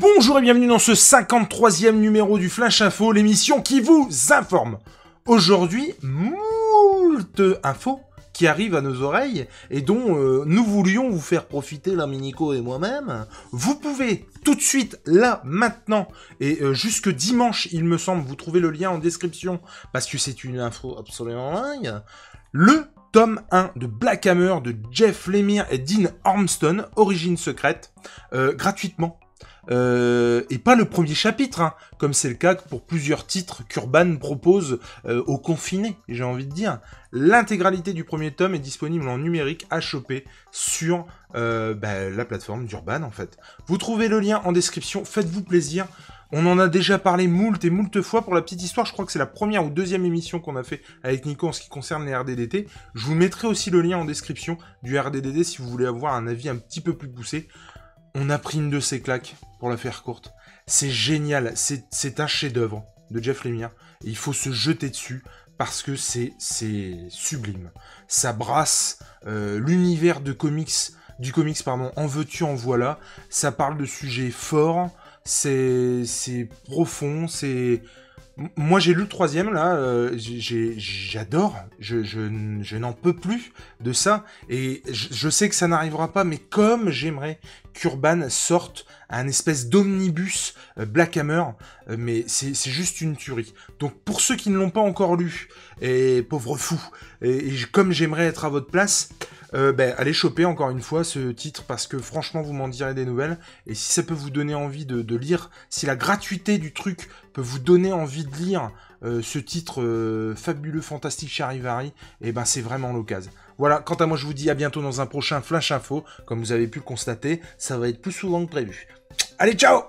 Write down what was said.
Bonjour et bienvenue dans ce 53e numéro du Flash Info, l'émission qui vous informe. Aujourd'hui, moult info qui arrivent à nos oreilles et dont euh, nous voulions vous faire profiter, la Minico et moi-même. Vous pouvez tout de suite, là, maintenant, et euh, jusque dimanche, il me semble, vous trouver le lien en description, parce que c'est une info absolument dingue, le tome 1 de Black Hammer de Jeff Lemire et Dean Armston, Origine Secrète, euh, gratuitement euh, et pas le premier chapitre, hein, comme c'est le cas pour plusieurs titres qu'Urban propose euh, au confiné j'ai envie de dire. L'intégralité du premier tome est disponible en numérique à choper sur euh, bah, la plateforme d'Urban en fait. Vous trouvez le lien en description, faites-vous plaisir. On en a déjà parlé moult et moult fois pour la petite histoire. Je crois que c'est la première ou deuxième émission qu'on a fait avec Nico en ce qui concerne les RDDT. Je vous mettrai aussi le lien en description du RDDT si vous voulez avoir un avis un petit peu plus poussé on a pris une de ces claques, pour la faire courte. C'est génial, c'est un chef-d'œuvre de Jeff Lemire. il faut se jeter dessus parce que c'est sublime. Ça brasse euh, l'univers de comics, du comics pardon, en veux-tu, en voilà. Ça parle de sujets forts, c'est profond, c'est moi, j'ai lu le troisième, là, euh, j'adore, je, je, n'en peux plus de ça, et je, sais que ça n'arrivera pas, mais comme j'aimerais qu'Urban sorte un espèce d'omnibus euh, Black Hammer, euh, mais c'est juste une tuerie. Donc, pour ceux qui ne l'ont pas encore lu, et pauvre fou, et comme j'aimerais être à votre place, euh, ben, allez choper encore une fois ce titre parce que franchement vous m'en direz des nouvelles et si ça peut vous donner envie de, lire, si la gratuité du truc peut vous donner envie de lire euh, ce titre euh, fabuleux, fantastique Charivari, et eh ben c'est vraiment l'occasion. Voilà, quant à moi je vous dis à bientôt dans un prochain Flash Info, comme vous avez pu le constater, ça va être plus souvent que prévu. Allez ciao